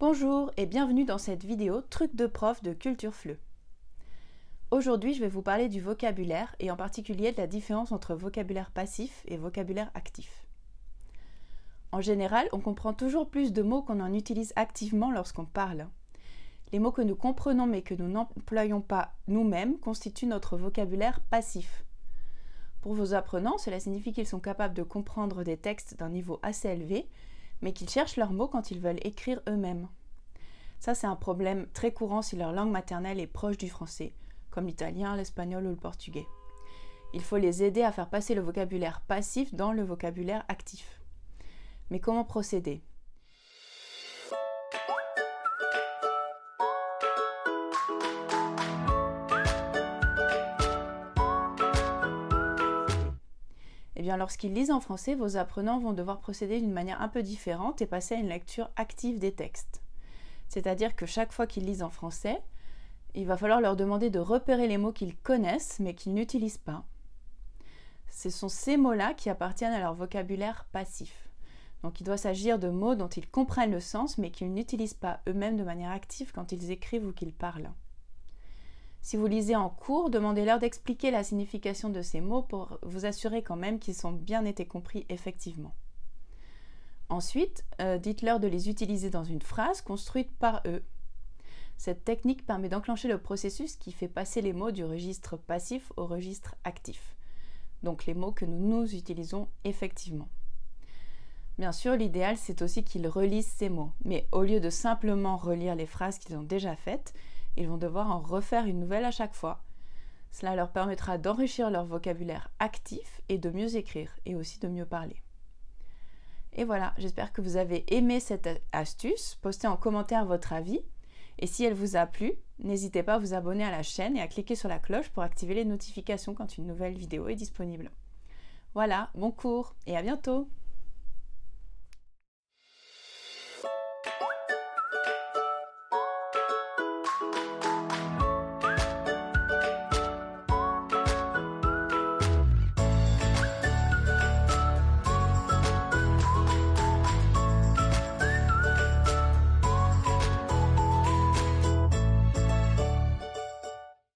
Bonjour et bienvenue dans cette vidéo Truc de prof de Culture Fleu. Aujourd'hui, je vais vous parler du vocabulaire et en particulier de la différence entre vocabulaire passif et vocabulaire actif. En général, on comprend toujours plus de mots qu'on en utilise activement lorsqu'on parle. Les mots que nous comprenons mais que nous n'employons pas nous-mêmes constituent notre vocabulaire passif. Pour vos apprenants, cela signifie qu'ils sont capables de comprendre des textes d'un niveau assez élevé, mais qu'ils cherchent leurs mots quand ils veulent écrire eux-mêmes. Ça, c'est un problème très courant si leur langue maternelle est proche du français, comme l'italien, l'espagnol ou le portugais. Il faut les aider à faire passer le vocabulaire passif dans le vocabulaire actif. Mais comment procéder lorsqu'ils lisent en français, vos apprenants vont devoir procéder d'une manière un peu différente et passer à une lecture active des textes. C'est-à-dire que chaque fois qu'ils lisent en français, il va falloir leur demander de repérer les mots qu'ils connaissent mais qu'ils n'utilisent pas. Ce sont ces mots-là qui appartiennent à leur vocabulaire passif. Donc il doit s'agir de mots dont ils comprennent le sens mais qu'ils n'utilisent pas eux-mêmes de manière active quand ils écrivent ou qu'ils parlent. Si vous lisez en cours, demandez-leur d'expliquer la signification de ces mots pour vous assurer quand même qu'ils ont bien été compris effectivement. Ensuite, euh, dites-leur de les utiliser dans une phrase construite par eux. Cette technique permet d'enclencher le processus qui fait passer les mots du registre passif au registre actif, donc les mots que nous, nous utilisons effectivement. Bien sûr, l'idéal, c'est aussi qu'ils relisent ces mots, mais au lieu de simplement relire les phrases qu'ils ont déjà faites, ils vont devoir en refaire une nouvelle à chaque fois. Cela leur permettra d'enrichir leur vocabulaire actif et de mieux écrire et aussi de mieux parler. Et voilà, j'espère que vous avez aimé cette astuce. Postez en commentaire votre avis. Et si elle vous a plu, n'hésitez pas à vous abonner à la chaîne et à cliquer sur la cloche pour activer les notifications quand une nouvelle vidéo est disponible. Voilà, bon cours et à bientôt